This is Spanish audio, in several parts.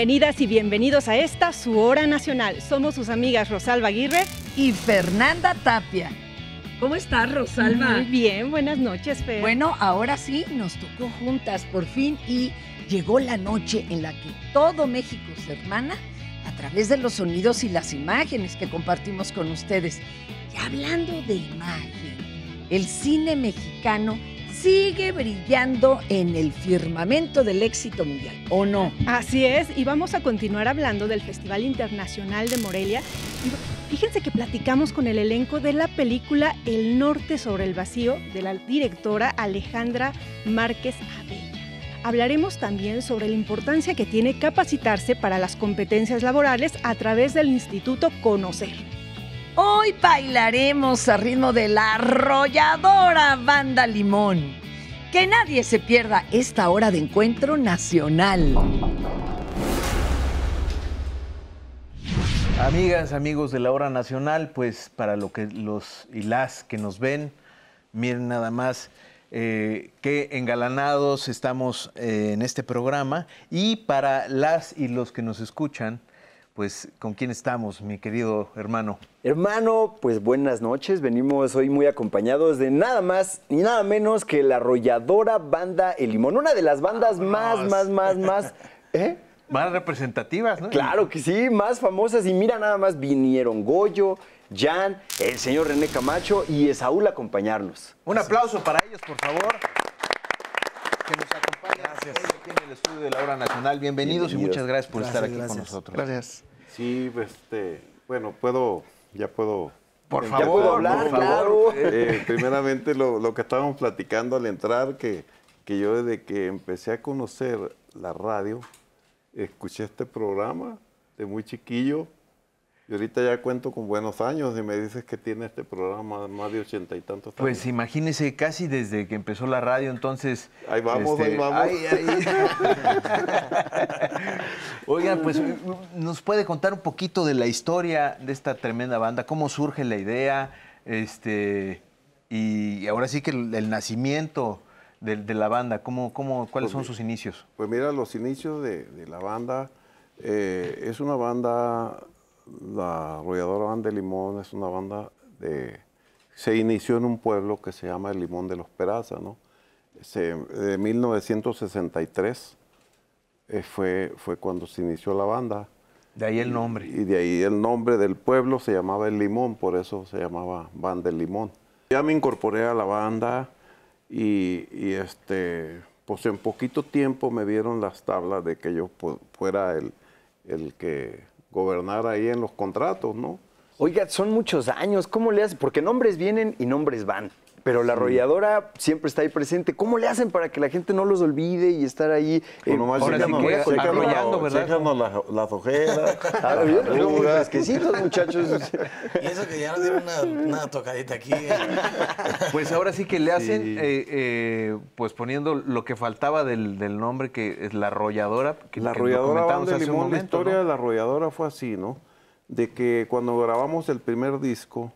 Bienvenidas y bienvenidos a esta su hora nacional. Somos sus amigas Rosalba Aguirre y Fernanda Tapia. ¿Cómo estás, Rosalba? Muy bien, buenas noches, Fer. Bueno, ahora sí nos tocó juntas por fin y llegó la noche en la que todo México se hermana a través de los sonidos y las imágenes que compartimos con ustedes. Y hablando de imagen, el cine mexicano sigue brillando en el firmamento del éxito mundial, ¿o no? Así es, y vamos a continuar hablando del Festival Internacional de Morelia. Fíjense que platicamos con el elenco de la película El Norte sobre el Vacío de la directora Alejandra Márquez Abella. Hablaremos también sobre la importancia que tiene capacitarse para las competencias laborales a través del Instituto Conocer. Hoy bailaremos a ritmo de la arrolladora banda Limón. Que nadie se pierda esta hora de encuentro nacional. Amigas, amigos de la hora nacional, pues para lo que los y las que nos ven, miren nada más eh, qué engalanados estamos eh, en este programa y para las y los que nos escuchan, pues, ¿con quién estamos, mi querido hermano? Hermano, pues buenas noches. Venimos hoy muy acompañados de nada más ni nada menos que la arrolladora banda El Limón, una de las bandas más, más, más, más. ¿eh? Más representativas, ¿no? Claro que sí, más famosas. Y mira, nada más vinieron Goyo, Jan, el señor René Camacho y Saúl a acompañarnos. Un aplauso para ellos, por favor. Que nos acompañen gracias. aquí en el estudio de la Hora Nacional. Bienvenidos, y muchas gracias por estar aquí con nosotros. Gracias. Sí, este, bueno, puedo, ya puedo. Por favor, hablar, Claro. Eh, primeramente lo, que estábamos platicando al entrar, que, que yo desde que empecé a conocer la radio, escuché este programa de muy chiquillo y ahorita ya cuento con buenos años y me dices que tiene este programa más de ochenta y tantos Pues imagínese, casi desde que empezó la radio, entonces... Ahí vamos, ahí este, vamos. Oigan, pues nos puede contar un poquito de la historia de esta tremenda banda, cómo surge la idea, este y ahora sí que el, nacimiento de, la banda, ¿cómo, cómo, ¿cuáles pues son sus inicios? Pues mira, los inicios de, la banda... Eh, es una banda la arrolladora banda de Limón es una banda de... Se inició en un pueblo que se llama El Limón de los Peraza, ¿no? de 1963 eh, fue, fue cuando se inició la banda. De ahí el nombre. Y, de ahí el nombre del pueblo se llamaba El Limón, por eso se llamaba Banda Limón. Ya me incorporé a la banda y, este, pues en poquito tiempo me dieron las tablas de que yo fuera el, el que gobernar ahí en los contratos, ¿no? Oiga, son muchos años, ¿cómo le hace? Porque nombres vienen y nombres van pero la arrolladora siempre está ahí presente. ¿Cómo le hacen para que la gente no los olvide y estar ahí pues eh, arrollando, ¿verdad? las ojeras. es que muchachos. Y eso que ya no dieron una, tocadita aquí. ¿eh? Pues ahora sí que le hacen, eh, pues poniendo lo que faltaba del, nombre, que es la arrolladora. Que la arrolladora La historia de la arrolladora fue así, ¿no? De que cuando grabamos el primer disco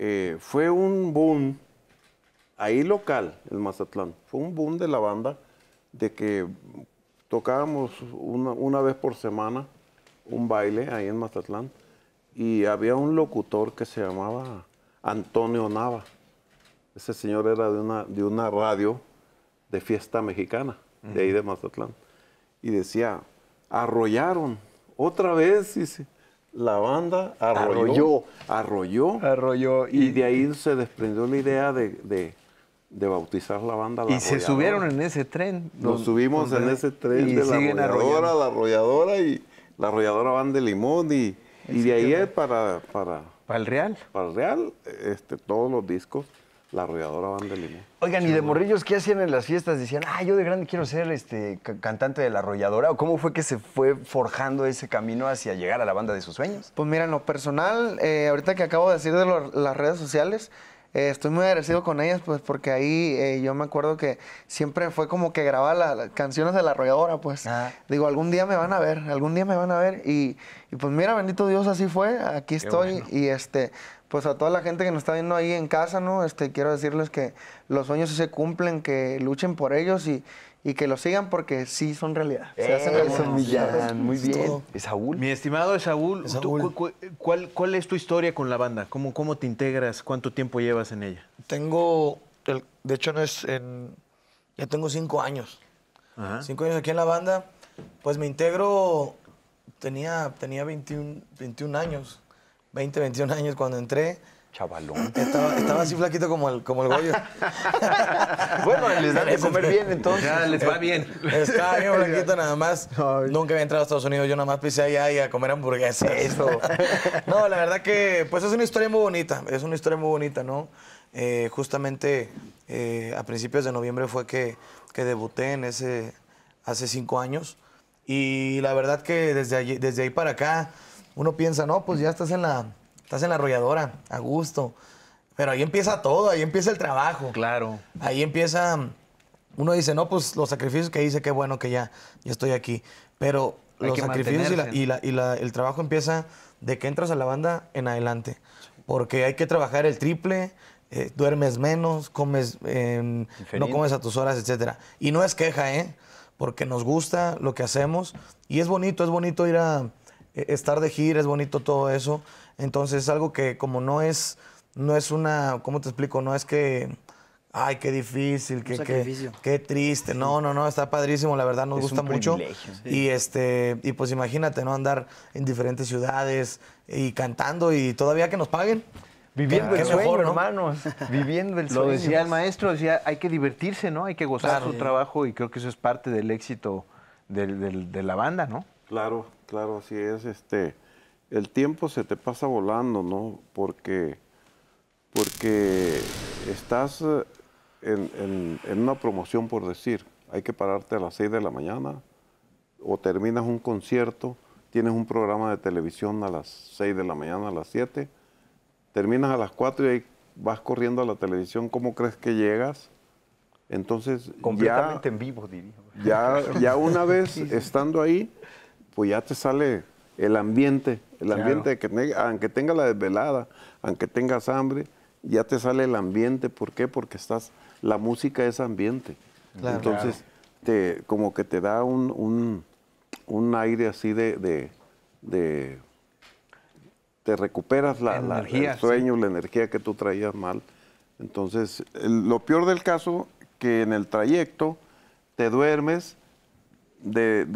eh, fue un boom ahí local, en Mazatlán. Fue un boom de la banda, de que tocábamos una, vez por semana un baile ahí en Mazatlán y había un locutor que se llamaba Antonio Nava. Ese señor era de una, de una radio de fiesta mexicana, de ahí de Mazatlán. Y decía, arrollaron, otra vez, dice, la banda arrolló. Arrolló. Arrolló. y, de ahí se desprendió la idea de, bautizar la banda Y se subieron en ese tren. Nos subimos en ese tren de la arrolladora, la arrolladora y la arrolladora van de limón y, de ahí es para, para, el Real. Para el Real, este, todos los discos. La arrolladora Banda Oigan, ¿y de morrillos qué hacían en las fiestas? Decían, ah, yo de grande quiero ser este cantante de la arrolladora. ¿O cómo fue que se fue forjando ese camino hacia llegar a la banda de sus sueños? Pues mira, en lo personal, eh, ahorita que acabo de decir de las redes sociales, eh, estoy muy agradecido con ellas, pues, porque ahí eh, yo me acuerdo que siempre fue como que grababa las, canciones de la arrolladora, pues. Ah. Digo, algún día me van a ver, algún día me van a ver. Y, pues mira, bendito Dios, así fue, aquí estoy. Y este, pues a toda la gente que nos está viendo ahí en casa, ¿no? Este, quiero decirles que los sueños se cumplen, que luchen por ellos y y que lo sigan porque sí son realidad. Se hacen realidad. muy bien. Esaúl. Mi estimado Esaúl, cuál, es tu historia con la banda? ¿Cómo, ¿Cómo te integras? ¿Cuánto tiempo llevas en ella? Tengo, el, de hecho, no es en, ya tengo cinco años. Cinco años aquí en la banda. Pues me integro, tenía, tenía 21, 21 años, 20, 21 años cuando entré chavalón. Estaba, así flaquito como el, como el Goyo. bueno, les da de comer bien entonces. Ya, les va bien. Estaba bien flaquito nada más. Nunca había entrado a Estados Unidos, yo nada más pisé allá y a comer hamburguesas. Eso. no, la verdad que pues es una historia muy bonita, es una historia muy bonita, ¿no? Eh, justamente eh, a principios de noviembre fue que, que debuté en ese, hace cinco años. Y la verdad que desde, allí, desde ahí para acá uno piensa, no, pues ya estás en la estás en la arrolladora, a gusto. Pero ahí empieza todo, ahí empieza el trabajo. Claro. Ahí empieza. Uno dice, no, pues los sacrificios que hice, qué bueno que ya, ya estoy aquí. Pero los sacrificios y, el trabajo empieza de que entras a la banda en adelante. Porque hay que trabajar el triple, eh, duermes menos, comes, em, no comes a tus horas, etc. Y no es queja, ¿eh? Porque nos gusta lo que hacemos y es bonito, es bonito ir a eh, estar de gira, es bonito todo eso. Entonces es algo que como no es, no es una, ¿cómo te explico? No es que, ay, qué difícil, qué qué qué triste. No, no, no, está padrísimo, la verdad nos gusta mucho. Y este, y pues imagínate, ¿no? Andar en diferentes ciudades y cantando y todavía que nos paguen. Viviendo el sueño, hermanos. Viviendo el sueño. Lo decía el maestro, decía, hay que divertirse, ¿no? Hay que gozar su trabajo y creo que eso es parte del éxito de la banda, ¿no? Claro, claro, así es. Este, el tiempo se te pasa volando, ¿no? Porque, porque estás eh, en, una promoción, por decir, hay que pararte a las 6 de la mañana o terminas un concierto, tienes un programa de televisión a las 6 de la mañana, a las 7, terminas a las 4 y vas corriendo a la televisión, ¿cómo crees que llegas? Entonces, completamente en vivo, diría. Ya, ya una vez estando ahí, pues ya te sale el ambiente el ambiente, que, aunque tenga la desvelada, aunque tengas hambre, ya te sale el ambiente. ¿Por qué? Porque estás, la música es ambiente. Entonces, te, como que te da un, un, aire así de, de, te recuperas la, la el sueño, la energía que tú traías mal. Entonces, lo peor del caso, que en el trayecto te duermes del,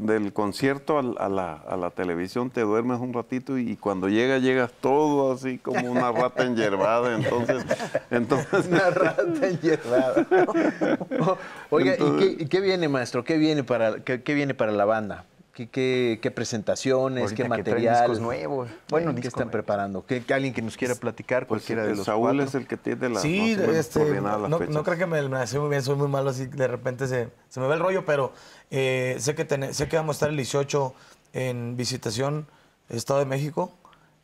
del, concierto a, la, a, la, televisión te duermes un ratito y, cuando llega llegas todo así como una rata enyerbada. Entonces, entonces... Una rata enyerbada. Oiga, ¿y, qué, viene, maestro? ¿Qué viene para, qué viene para la banda? ¿Qué, presentaciones, qué materiales? nuevos. Bueno, ¿Qué están preparando? alguien que nos quiera platicar, pues, cualquiera de eh, los Saúl es el que tiene la Sí, este, no, creo que me hace muy bien, soy muy malo, así de repente se, me ve el rollo, pero eh, sé, que sé que vamos a estar el 18 en visitación Estado de México.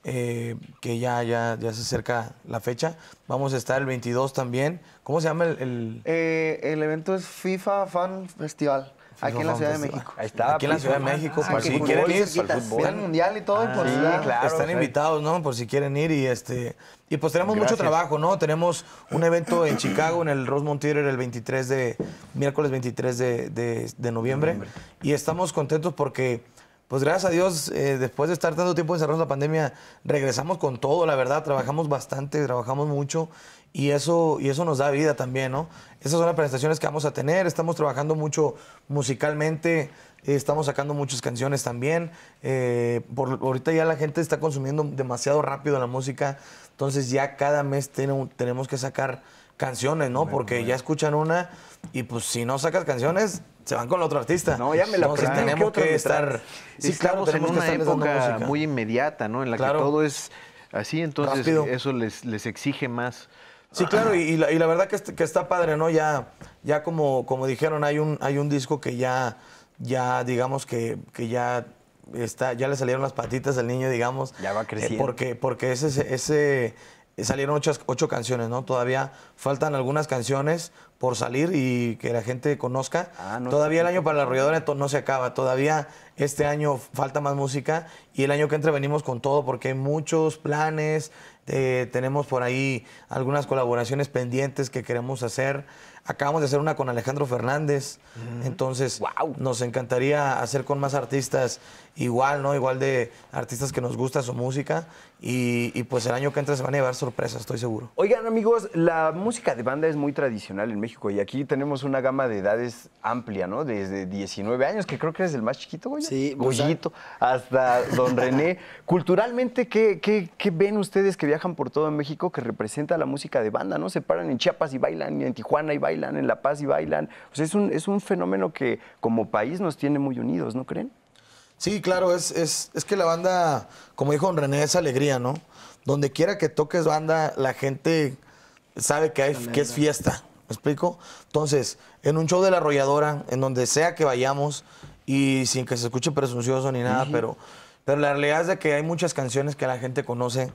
Eh, que ya, ya, ya se acerca la fecha. Vamos a estar el 22 también. ¿Cómo se llama el...? el evento es FIFA Fan Festival. Aquí en la Ciudad de México. Ahí está. Aquí en la pues, Ciudad de México, ah, por si quieren ir. Pues, mundial y todo. Ah, por pues, están invitados, ¿no? Por si quieren ir. Y este y pues tenemos mucho trabajo, ¿no? Tenemos un evento en Chicago, en el Rosemont Theater, el 23 de, miércoles 23 de, de, noviembre. Y estamos contentos porque pues gracias a Dios, eh, después de estar tanto tiempo encerrados en la pandemia, regresamos con todo, la verdad, trabajamos bastante, trabajamos mucho y eso, y eso nos da vida también, ¿no? Esas son las presentaciones que vamos a tener, estamos trabajando mucho musicalmente, eh, estamos sacando muchas canciones también. Eh, por, ahorita ya la gente está consumiendo demasiado rápido la música, entonces ya cada mes tenemos que sacar canciones, ¿no? Porque ya escuchan una y pues si no sacas canciones, se van con otro artista. No, ya me la Entonces, tenemos que estar. Sí, claro, tenemos en una época muy inmediata, ¿no? En la que todo es así, entonces eso les, les exige más. Sí, claro, y, la, verdad que, está padre, ¿no? Ya, ya como, como dijeron, hay un, hay un disco que ya, ya digamos que, ya está, ya le salieron las patitas al niño, digamos. Ya va eh, creciendo. porque, porque ese, ese salieron ocho, ocho, canciones, ¿no? Todavía faltan algunas canciones por salir y que la gente conozca. Ah, todavía el año para la arrolladora no se acaba, todavía este año falta más música y el año que entra venimos con todo porque hay muchos planes, eh, tenemos por ahí algunas colaboraciones pendientes que queremos hacer. Acabamos de hacer una con Alejandro Fernández, mm. entonces nos encantaría hacer con más artistas igual, ¿no? Igual de artistas que nos gusta su música y, y pues el año que entra se van a llevar sorpresas, estoy seguro. Oigan amigos, la música de banda es muy tradicional en México. Y aquí tenemos una gama de edades amplia, ¿no? Desde 19 años, que creo que eres el más chiquito, güey. Sí, pues, ah. hasta don René. Culturalmente, ¿qué, ven ustedes que viajan por todo México que representa la música de banda, ¿no? Se paran en Chiapas y bailan, en Tijuana y bailan, en La Paz y bailan. O sea, es un, fenómeno que como país nos tiene muy unidos, ¿no creen? Sí, claro, es, que la banda, como dijo don René, es alegría, ¿no? Donde quiera que toques banda, la gente sabe que, que es fiesta explico? Entonces, en un show de la arrolladora, en donde sea que vayamos, y sin que se escuche presuncioso ni nada, pero, pero la realidad es de que hay muchas canciones que la gente conoce.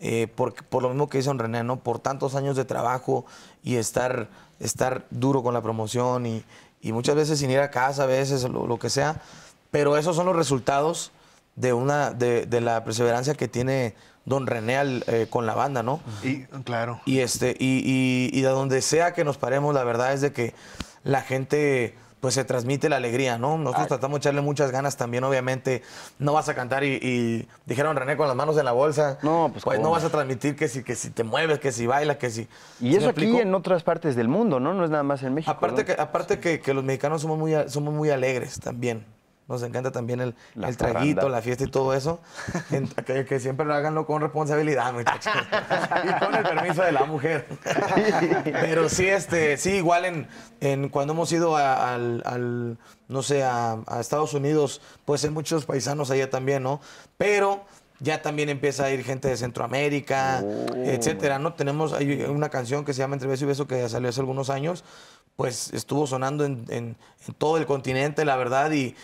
Eh, por, lo mismo que hizo René, ¿no? Por tantos años de trabajo y estar, estar duro con la promoción y, muchas veces sin ir a casa, a veces, lo, lo, que sea. Pero esos son los resultados de, una, de, de la perseverancia que tiene don René eh, con la banda, ¿no? Y, claro. Y, este, y, de donde sea que nos paremos, la verdad es de que la gente pues se transmite la alegría, ¿no? Nosotros ah. tratamos de echarle muchas ganas también, obviamente. No vas a cantar y, dijeron René con las manos en la bolsa. No, pues, pues no vas a transmitir que si, que si te mueves, que si bailas, que si. Y eso aquí en otras partes del mundo, ¿no? No es nada más en México. Aparte que aparte que, que, los mexicanos somos muy somos muy alegres también. Nos encanta también el, el traguito, la fiesta y todo eso. que, siempre lo hagan con responsabilidad, muchachos. y con el permiso de la mujer. Pero sí, este, sí, igual en, en cuando hemos ido a, al, no sé, a, Estados Unidos, pues hay muchos paisanos allá también, ¿no? Pero ya también empieza a ir gente de Centroamérica, oh. etcétera, ¿no? Tenemos hay una canción que se llama Entre beso y beso que salió hace algunos años, pues estuvo sonando en, todo el continente, la verdad, y,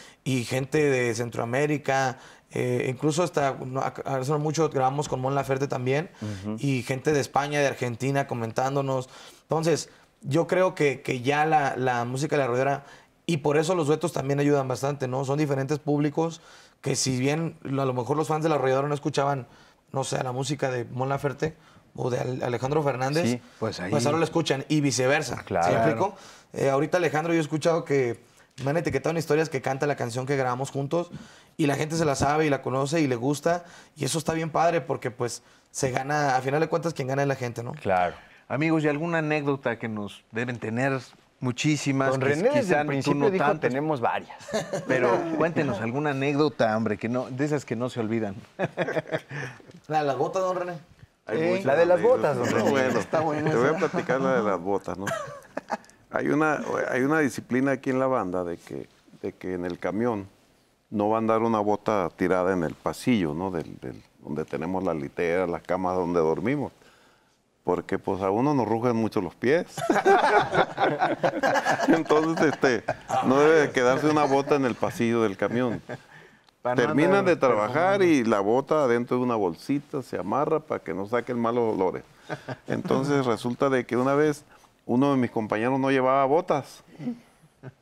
gente de Centroamérica, eh, incluso hasta hace no, grabamos con Mon Laferte también, y gente de España, de Argentina comentándonos. Entonces, yo creo que, ya la, música de la rodera, y por eso los duetos también ayudan bastante, ¿no? Son diferentes públicos que si bien a lo mejor los fans de la arrolladora no escuchaban, no sé, la música de Mon Laferte, o de Alejandro Fernández, pues, ahí... pues, ahora lo escuchan y viceversa. Claro. ¿Sí eh, ahorita Alejandro yo he escuchado que me han etiquetado en historias que canta la canción que grabamos juntos y la gente se la sabe y la conoce y le gusta y eso está bien padre porque pues se gana, a final de cuentas quien gana es la gente, ¿no? Claro. Amigos, ¿y alguna anécdota que nos deben tener muchísimas? Don René desde principio tenemos varias. Pero cuéntenos alguna anécdota, hombre, que no, de esas que no se olvidan. La, la gota, don René la de las botas, bueno. Te voy a platicar la de las botas, ¿no? Hay una, hay una disciplina aquí en la banda de que, de que en el camión no va a dar una bota tirada en el pasillo, ¿no? Del, del, donde tenemos la litera, las camas donde dormimos. Porque pues a uno nos rugen mucho los pies. Entonces, este, no debe quedarse una bota en el pasillo del camión. Terminan de este trabajar y la bota dentro de una bolsita, se amarra para que no saquen malos olores. Entonces resulta de que una vez uno de mis compañeros no llevaba botas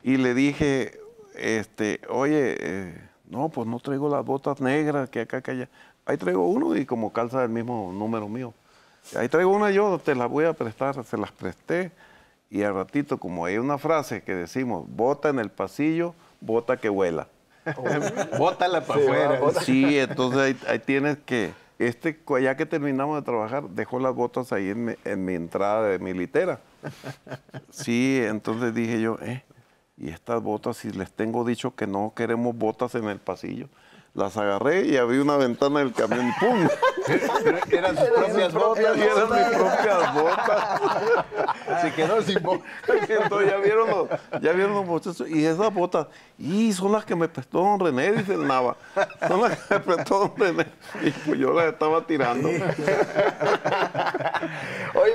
y le dije, este, oye, eh, no, pues no traigo las botas negras que acá, que allá. Ahí traigo uno y como calza del mismo número mío. Ahí traigo una yo, te las voy a prestar, se las presté. Y al ratito, como hay una frase que decimos, bota en el pasillo, bota que vuela. Bótala para afuera. Sí, entonces ahí, tienes que. Este, ya que terminamos de trabajar, dejó las botas ahí en mi, entrada de mi litera. Sí, entonces dije yo, eh, y estas botas, si les tengo dicho que no queremos botas en el pasillo, las agarré y abrí una ventana del camión y ¡pum! eran sus propias botas. Y eran mis propias botas. Se quedó sin botas. ya vieron, los, ya vieron los muchachos. Y esas botas, y son las que me prestó don René, dice el Nava. Son las que me prestó don René. Y pues yo las estaba tirando. Oye,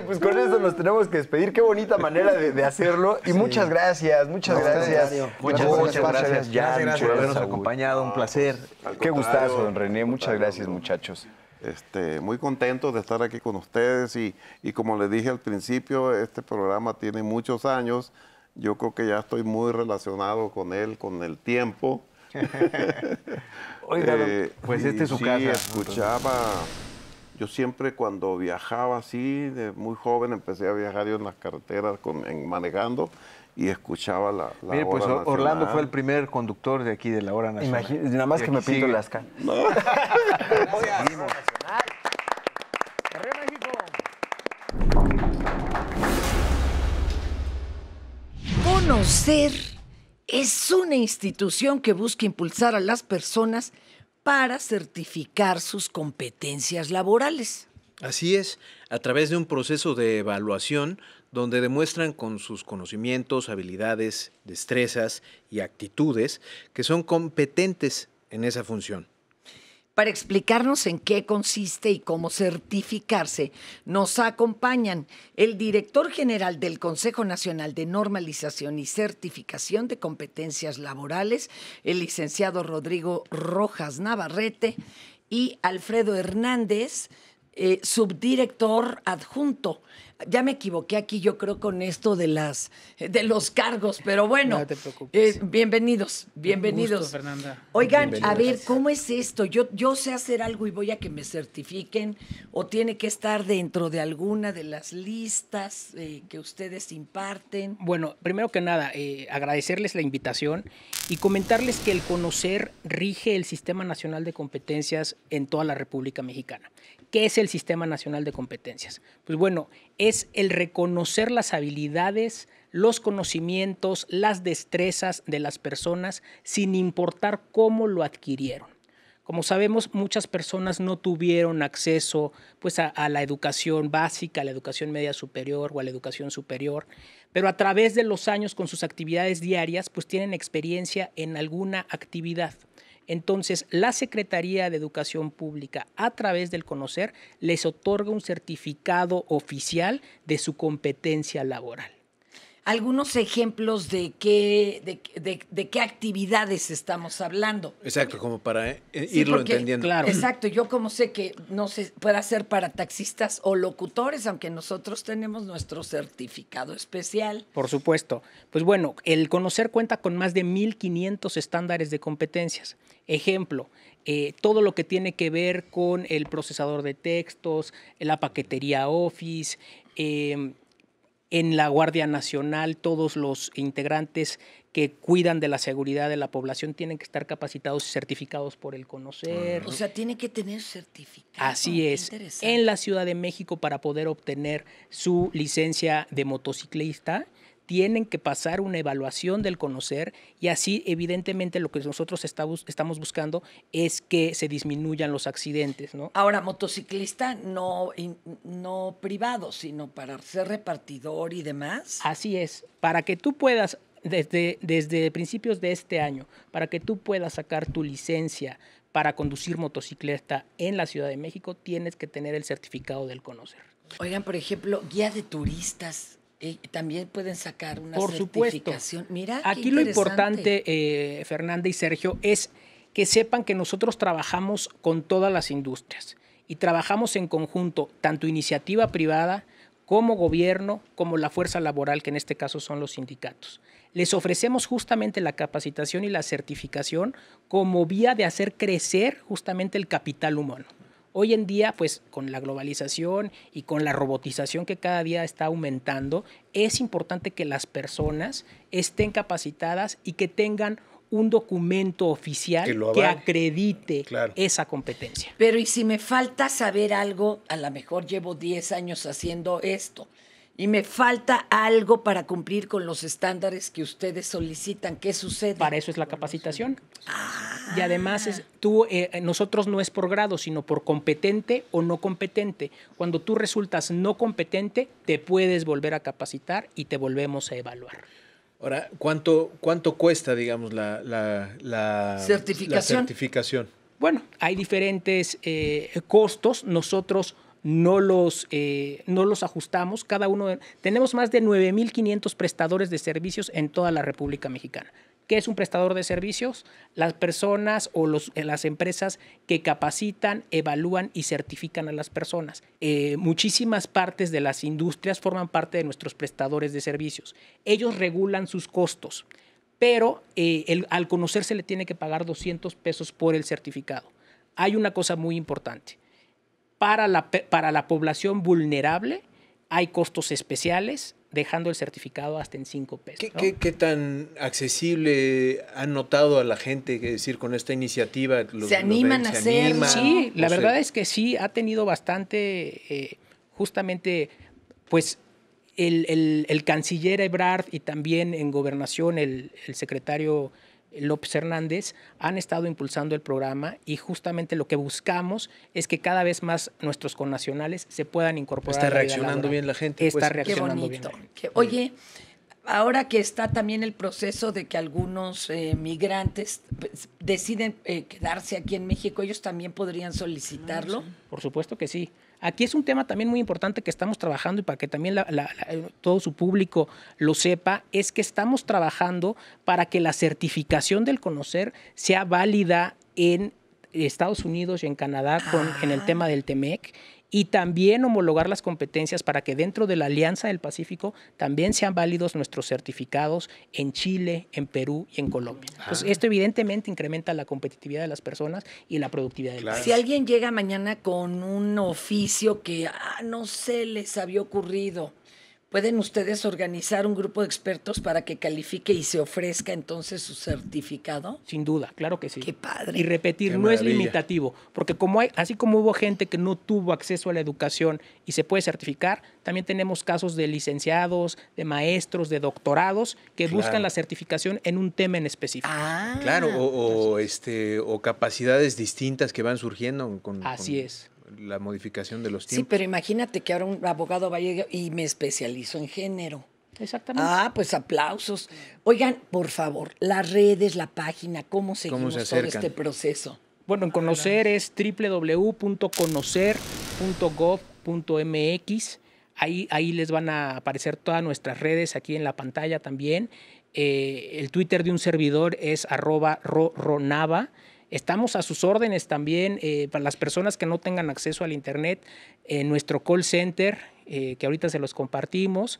pues con eso nos tenemos que despedir. Qué bonita manera de, hacerlo. Y muchas gracias, muchas gracias. Muchas, muchas gracias, Jan, por habernos acompañado. Un ah, placer. Pues, Qué gustazo, don René. Muchas gracias, muchachos. Este, muy contento de estar aquí con ustedes y, y como les dije al principio, este programa tiene muchos años. Yo creo que ya estoy muy relacionado con él, con el tiempo. Oiga, eh, pues este es su sí, casa. escuchaba... Yo siempre cuando viajaba así, de muy joven, empecé a viajar yo en las carreteras con, manejando y escuchaba la, Mire, pues Orlando fue el primer conductor de aquí de la hora nacional. nada más que me pinto las canas. Conocer es una institución que busca impulsar a las personas para certificar sus competencias laborales. Así es, a través de un proceso de evaluación donde demuestran con sus conocimientos, habilidades, destrezas y actitudes que son competentes en esa función. Para explicarnos en qué consiste y cómo certificarse, nos acompañan el director general del Consejo Nacional de Normalización y Certificación de Competencias Laborales, el licenciado Rodrigo Rojas Navarrete, y Alfredo Hernández, eh, subdirector adjunto ya me equivoqué aquí, yo creo, con esto de las de los cargos, pero bueno. No te preocupes. Eh, bienvenidos, bienvenidos. Fernanda. Oigan, a ver, ¿cómo es esto? Yo, yo sé hacer algo y voy a que me certifiquen, o tiene que estar dentro de alguna de las listas eh, que ustedes imparten. Bueno, primero que nada, eh, agradecerles la invitación y comentarles que el conocer rige el Sistema Nacional de Competencias en toda la República Mexicana. ¿Qué es el Sistema Nacional de Competencias? Pues bueno, es es el reconocer las habilidades, los conocimientos, las destrezas de las personas sin importar cómo lo adquirieron. Como sabemos, muchas personas no tuvieron acceso pues, a, la educación básica, a la educación media superior o a la educación superior, pero a través de los años con sus actividades diarias, pues tienen experiencia en alguna actividad. Entonces, la Secretaría de Educación Pública, a través del conocer, les otorga un certificado oficial de su competencia laboral algunos ejemplos de qué, de, qué actividades estamos hablando. Exacto, como para eh, irlo entendiendo. Claro. Exacto, yo como sé que no se puede hacer para taxistas o locutores, aunque nosotros tenemos nuestro certificado especial. Por supuesto. Pues bueno, el conocer cuenta con más de 1.500 estándares de competencias. Ejemplo, eh, todo lo que tiene que ver con el procesador de textos, la paquetería Office, em, en la Guardia Nacional, todos los integrantes que cuidan de la seguridad de la población tienen que estar capacitados y certificados por el conocer. O sea, tiene que tener certificado. Así es. En la Ciudad de México para poder obtener su licencia de motociclista tienen que pasar una evaluación del conocer y así evidentemente lo que nosotros estamos buscando es que se disminuyan los accidentes. ¿no? Ahora, motociclista no, no privado, sino para ser repartidor y demás. Así es, para que tú puedas desde, desde, principios de este año, para que tú puedas sacar tu licencia para conducir motocicleta en la Ciudad de México, tienes que tener el certificado del conocer. Oigan, por ejemplo, guía de turistas, también pueden sacar una Por certificación. Mira, aquí lo importante, eh, Fernanda y Sergio, es que sepan que nosotros trabajamos con todas las industrias y trabajamos en conjunto, tanto iniciativa privada como gobierno, como la fuerza laboral, que en este caso son los sindicatos. Les ofrecemos justamente la capacitación y la certificación como vía de hacer crecer justamente el capital humano. Hoy en día, pues con la globalización y con la robotización que cada día está aumentando, es importante que las personas estén capacitadas y que tengan un documento oficial que, acredite esa competencia. Pero y si me falta saber algo, a lo mejor llevo 10 años haciendo esto y me falta algo para cumplir con los estándares que ustedes solicitan. ¿Qué sucede? Para eso es la capacitación. Ah. Y además es, tú, eh, nosotros no es por grado, sino por competente o no competente. Cuando tú resultas no competente, te puedes volver a capacitar y te volvemos a evaluar. Ahora, ¿cuánto, cuánto cuesta, digamos, la, certificación? Bueno, hay diferentes eh, costos. Nosotros eh, no los, ajustamos. Cada uno tenemos más de 9.500 prestadores de servicios en toda la República Mexicana. ¿Qué es un prestador de servicios? Las personas o eh, las empresas que capacitan, evalúan y certifican a las personas. Eh, muchísimas partes de las industrias forman parte de nuestros prestadores de servicios. Ellos regulan sus costos, pero al conocerse le tiene que pagar 200 pesos por el certificado. Hay una cosa muy importante para la, para la población vulnerable hay costos especiales, dejando el certificado hasta en 5 pesos. ¿Qué, tan accesible han notado a la gente, decir, con esta iniciativa? se animan a hacer. sí, la verdad es que sí, ha tenido bastante, eh, justamente, pues el, canciller Ebrard y también en gobernación el, el secretario López Hernández han estado impulsando el programa y justamente lo que buscamos es que cada vez más nuestros connacionales se puedan incorporar. Está reaccionando bien la gente. Está pues. reaccionando bien. Oye, ahora que está también el proceso de que algunos eh, migrantes pues, deciden eh, quedarse aquí en México, ellos también podrían solicitarlo. Por supuesto que sí. Aquí es un tema también muy importante que estamos trabajando y para que también todo su público lo sepa, es que estamos trabajando para que la certificación del conocer sea válida en Estados Unidos y en Canadá con, en el ah. tema del TEMEC y también homologar las competencias para que dentro de la Alianza del Pacífico también sean válidos nuestros certificados en Chile, en Perú y en Colombia. Pues esto evidentemente incrementa la competitividad de las personas y la productividad del Si alguien llega mañana con un oficio que ah, no se les había ocurrido, pueden ustedes organizar un grupo de expertos para que califique y se ofrezca entonces su certificado? Sin duda, claro que sí. Qué padre. Y repetir, no es limitativo, porque como así como hubo gente que no tuvo acceso a la educación y se puede certificar, también tenemos casos de licenciados, de maestros, de doctorados que buscan la certificación en un tema en específico. Ah, claro, o, este, o capacidades distintas que van surgiendo. Con, así es la modificación de los tiempos. Sí, pero imagínate que ahora un abogado llegar y me especializo en género. Exactamente. Ah, pues aplausos. Oigan, por favor, las redes, la página, ¿cómo seguimos todo este proceso? Bueno, en conocer es www.conocer.gov.mx. Ahí, ahí les van a aparecer todas nuestras redes aquí en la pantalla también. Eh, el Twitter de un servidor es arroba ronava. Estamos a sus órdenes también eh, para las personas que no tengan acceso al Internet, en nuestro call center, eh, que ahorita se los compartimos,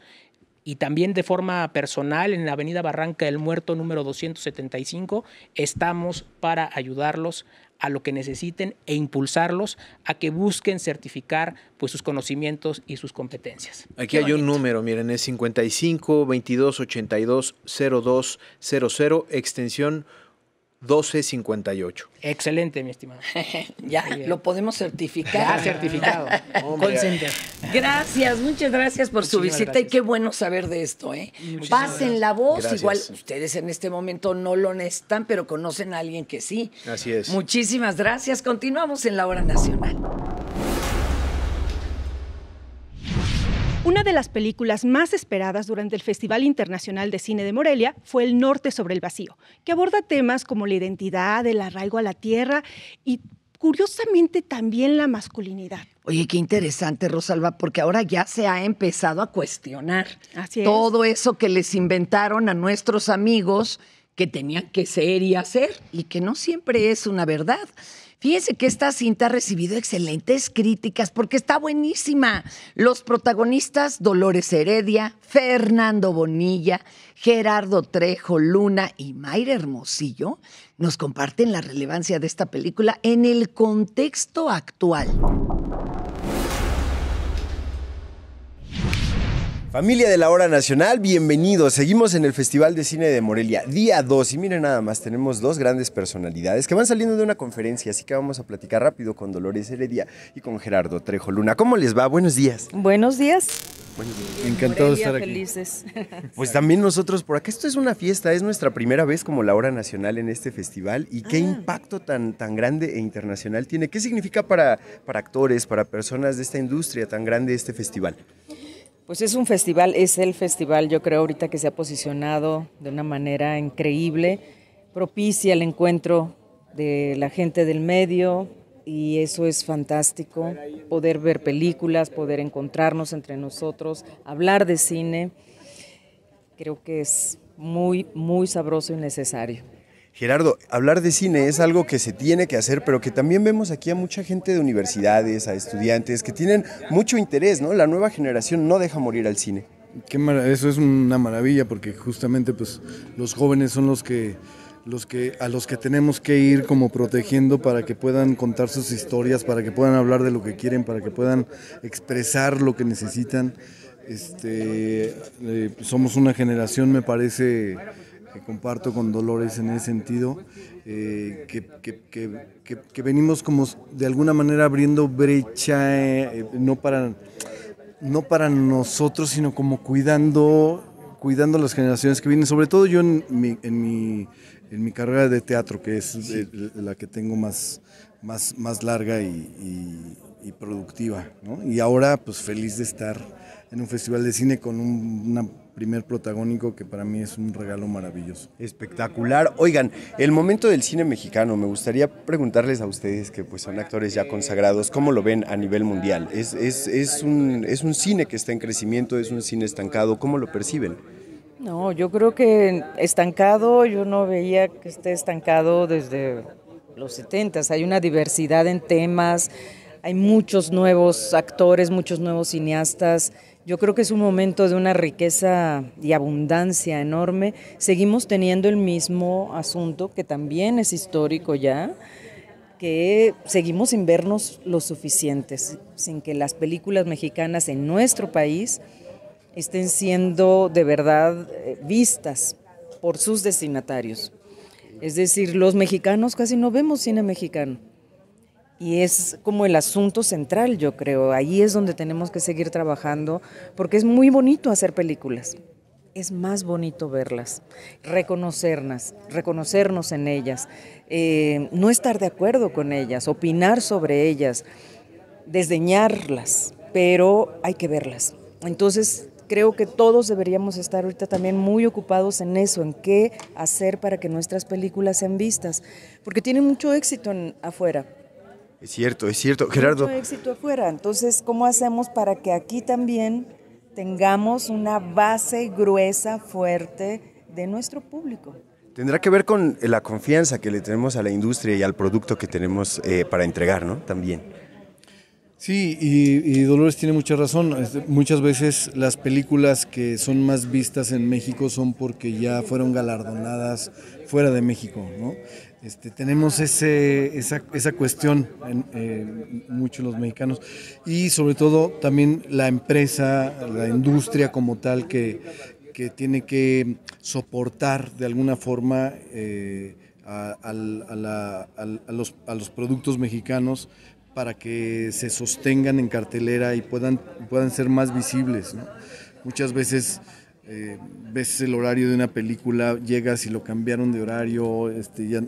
y también de forma personal en la Avenida Barranca del Muerto número 275, estamos para ayudarlos a lo que necesiten e impulsarlos a que busquen certificar pues sus conocimientos y sus competencias. Aquí hay un número, miren, es 55 22 82 02 00 extensión 1258. Excelente, mi estimado. ya, lo podemos certificar. Ya, certificado. gracias, muchas gracias por su visita y qué bueno saber de esto. ¿eh? Pasen la voz, igual ustedes en este momento no lo necesitan, pero conocen a alguien que sí. Así es. Muchísimas gracias. Continuamos en la hora nacional. Una de las películas más esperadas durante el Festival Internacional de Cine de Morelia fue El Norte sobre el Vacío, que aborda temas como la identidad, el arraigo a la tierra y curiosamente también la masculinidad. Oye, qué interesante, Rosalba, porque ahora ya se ha empezado a cuestionar todo eso que les inventaron a nuestros amigos que tenía que ser y hacer, y que no siempre es una verdad. Fíjense que esta cinta ha recibido excelentes críticas porque está buenísima. Los protagonistas Dolores Heredia, Fernando Bonilla, Gerardo Trejo Luna y Mayra Hermosillo nos comparten la relevancia de esta película en el contexto actual. Familia de la Hora Nacional, bienvenidos. Seguimos en el Festival de Cine de Morelia, día 2. Y miren nada más, tenemos dos grandes personalidades que van saliendo de una conferencia, así que vamos a platicar rápido con Dolores Heredia y con Gerardo Trejo Luna. ¿Cómo les va? Buenos días. Buenos días. Buenos Encantado de estar aquí. felices. Pues también nosotros por acá. Esto es una fiesta, es nuestra primera vez como la Hora Nacional en este festival. ¿Y qué ah. impacto tan, tan grande e internacional tiene? ¿Qué significa para, para actores, para personas de esta industria tan grande este festival? Pues es un festival, es el festival yo creo ahorita que se ha posicionado de una manera increíble, propicia el encuentro de la gente del medio y eso es fantástico, poder ver películas, poder encontrarnos entre nosotros, hablar de cine, creo que es muy, muy sabroso y necesario. Gerardo, hablar de cine es algo que se tiene que hacer, pero que también vemos aquí a mucha gente de universidades, a estudiantes que tienen mucho interés, ¿no? La nueva generación no deja morir al cine. Qué eso es una maravilla porque justamente pues los jóvenes son los que los que a los que tenemos que ir como protegiendo para que puedan contar sus historias, para que puedan hablar de lo que quieren, para que puedan expresar lo que necesitan. Este eh, somos una generación me parece que comparto con Dolores en ese sentido, eh, que, venimos como de alguna manera abriendo brecha, eh, eh, no, para, no para nosotros, sino como cuidando cuidando las generaciones que vienen, sobre todo yo en mi, carrera de teatro, que es la que tengo más, más, más larga y, y productiva. Y ahora, pues feliz de estar en un festival de cine con una primer protagónico que para mí es un regalo maravilloso. Espectacular. Oigan, el momento del cine mexicano, me gustaría preguntarles a ustedes que pues son actores ya consagrados, ¿cómo lo ven a nivel mundial? Es, un, es un cine que está en crecimiento, es un cine estancado, ¿cómo lo perciben? No, yo creo que estancado, yo no veía que esté estancado desde los 70, hay una diversidad en temas, hay muchos nuevos actores, muchos nuevos cineastas yo creo que es un momento de una riqueza y abundancia enorme. Seguimos teniendo el mismo asunto que también es histórico ya, que seguimos sin vernos lo suficientes, sin que las películas mexicanas en nuestro país estén siendo de verdad eh, vistas por sus destinatarios. Es decir, los mexicanos casi no vemos cine mexicano y es como el asunto central, yo creo. Ahí es donde tenemos que seguir trabajando, porque es muy bonito hacer películas. Es más bonito verlas, reconocernos en ellas, eh, no estar de acuerdo con ellas, opinar sobre ellas, desdeñarlas, pero hay que verlas. Entonces, creo que todos deberíamos estar ahorita también muy ocupados en eso, en qué hacer para que nuestras películas sean vistas, porque tienen mucho éxito afuera. Es cierto, es cierto, Gerardo. Mucho éxito afuera. Entonces, ¿cómo hacemos para que aquí también tengamos una base gruesa, fuerte de nuestro público? Tendrá que ver con eh, la confianza que le tenemos a la industria y al producto que tenemos eh, para entregar, ¿no? También. Sí, y, Dolores tiene mucha razón. Muchas veces las películas que son más vistas en México son porque ya fueron galardonadas fuera de México, ¿no? Este, tenemos esa, esa cuestión, en, eh, muchos los mexicanos, y sobre todo también la empresa, la industria como tal que, tiene que soportar de alguna forma eh, a, los, productos mexicanos para que se sostengan en cartelera y puedan, puedan ser más visibles. Muchas veces eh, ves el horario de una película, llegas y lo cambiaron de horario, este, ya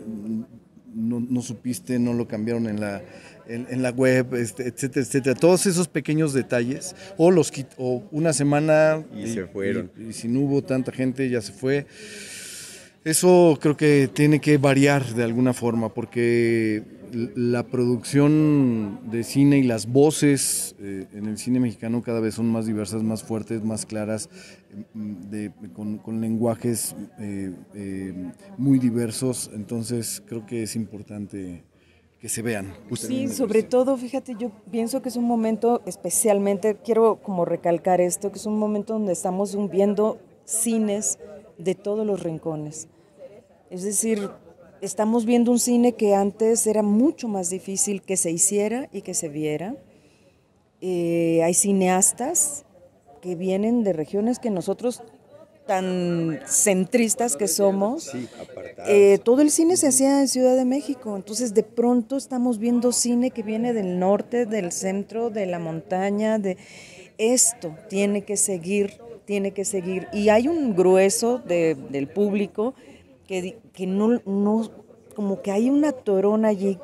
no, supiste, no lo cambiaron en la, en, la web, este, etcétera, etcétera. Todos esos pequeños detalles, o los o una semana y, se fueron. y, si no hubo tanta gente, ya se fue. Eso creo que tiene que variar de alguna forma, porque la producción de cine y las voces eh, en el cine mexicano cada vez son más diversas, más fuertes, más claras, mm, con, lenguajes eh, eh, muy diversos. Entonces creo que es importante que se vean. Sí, sobre todo, fíjate, yo pienso que es un momento especialmente, quiero como recalcar esto, que es un momento donde estamos viendo cines de todos los rincones. Es decir, estamos viendo un cine que antes era mucho más difícil que se hiciera y que se viera. Eh, hay cineastas que vienen de regiones que nosotros tan centristas que somos, eh, todo el cine se hacía en Ciudad de México, entonces de pronto estamos viendo cine que viene del norte, del centro, de la montaña, de esto tiene que seguir, tiene que seguir. Y hay un grueso del público que, que no, no, como que hay una torona allí.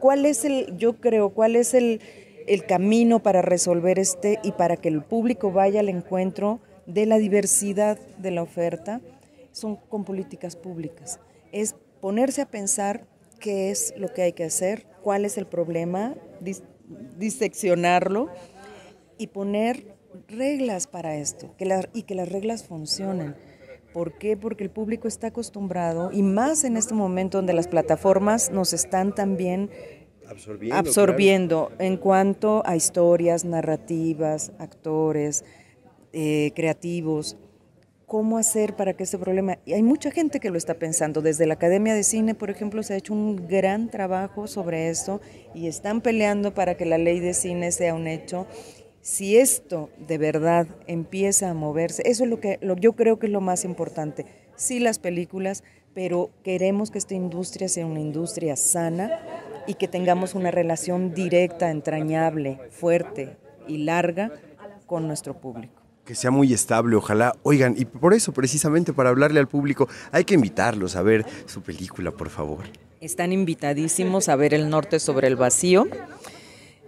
¿Cuál es el, yo creo, cuál es el, camino para resolver este y para que el público vaya al encuentro de la diversidad de la oferta? Son con políticas públicas. Es ponerse a pensar qué es lo que hay que hacer, cuál es el problema, diseccionarlo y poner reglas para esto y que las reglas funcionen. ¿Por qué? Porque el público está acostumbrado y más en este momento donde las plataformas nos están también absorbiendo, en cuanto a historias, narrativas, actores, eh, creativos. ¿Cómo hacer para que este problema? Y hay mucha gente que lo está pensando. Desde la Academia de Cine, por ejemplo, se ha hecho un gran trabajo sobre esto y están peleando para que la ley de cine sea un hecho si esto de verdad empieza a moverse, eso es lo que yo creo que es lo más importante. Sí las películas, pero queremos que esta industria sea una industria sana y que tengamos una relación directa, entrañable, fuerte y larga con nuestro público que sea muy estable, ojalá. Oigan, y por eso, precisamente para hablarle al público, hay que invitarlos a ver su película, por favor. Están invitadísimos a ver El Norte sobre el Vacío.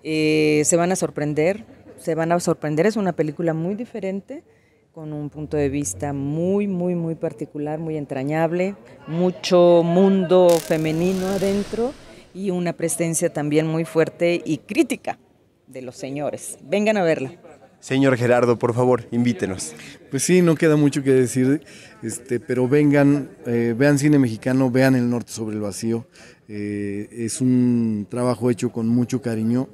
Eh, se van a sorprender, se van a sorprender. Es una película muy diferente, con un punto de vista muy, muy, muy particular, muy entrañable, mucho mundo femenino adentro y una presencia también muy fuerte y crítica de los señores. Vengan a verla. Señor Gerardo, por favor, invítenos. Pues sí, no queda mucho que decir, este, pero vengan, eh, vean cine mexicano, vean El Norte sobre el Vacío. Eh, es un trabajo hecho con mucho cariño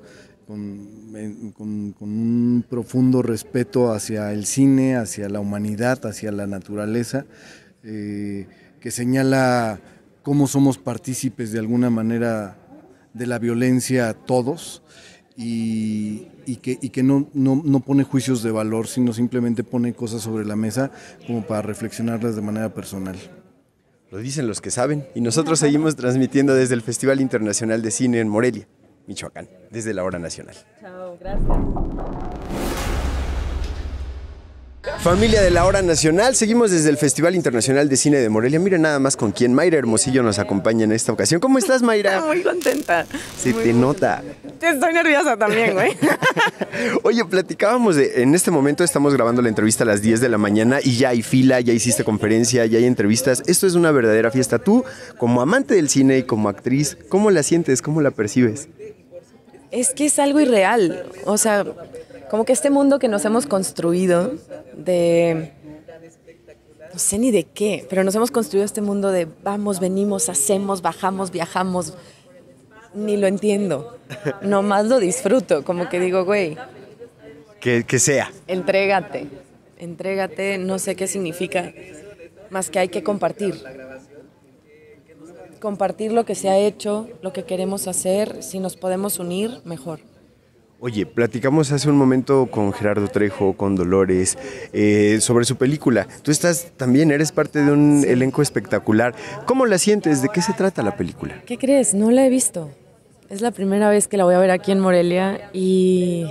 con, un profundo respeto hacia el cine, hacia la humanidad, hacia la naturaleza, eh, que señala cómo somos partícipes de alguna manera de la violencia todos y, que, no, no, pone juicios de valor, sino simplemente pone cosas sobre la mesa como para reflexionarlas de manera personal. Lo dicen los que saben y nosotros seguimos transmitiendo desde el Festival Internacional de Cine en Morelia. Michoacán, desde la hora nacional. Chao, gracias. Familia de la Hora Nacional, seguimos desde el Festival Internacional de Cine de Morelia. Mira nada más con quién Mayra Hermosillo nos acompaña en esta ocasión. ¿Cómo estás, Mayra? Muy contenta. Se te nota. Estoy nerviosa también, güey. Oye, platicábamos de, en este momento estamos grabando la entrevista a las 10 de la mañana y ya hay fila, ya hiciste conferencia, ya hay entrevistas. Esto es una verdadera fiesta. Tú, como amante del cine y como actriz, ¿cómo la sientes? ¿Cómo la percibes? Es que es algo irreal. O sea, como que este mundo que nos hemos construido de... No sé ni de qué, pero nos hemos construido este mundo de vamos, venimos, hacemos, bajamos, viajamos. Ni lo entiendo. Nomás lo disfruto, como que digo, güey. Que, que sea. Entrégate, entrégate, no sé qué significa, más que hay que compartir compartir lo que se ha hecho, lo que queremos hacer, si nos podemos unir, mejor. Oye, platicamos hace un momento con Gerardo Trejo, con Dolores, eh, sobre su película. Tú estás también, eres parte de un elenco espectacular. ¿Cómo la sientes? ¿De qué se trata la película? ¿Qué crees? No la he visto. Es la primera vez que la voy a ver aquí en Morelia y,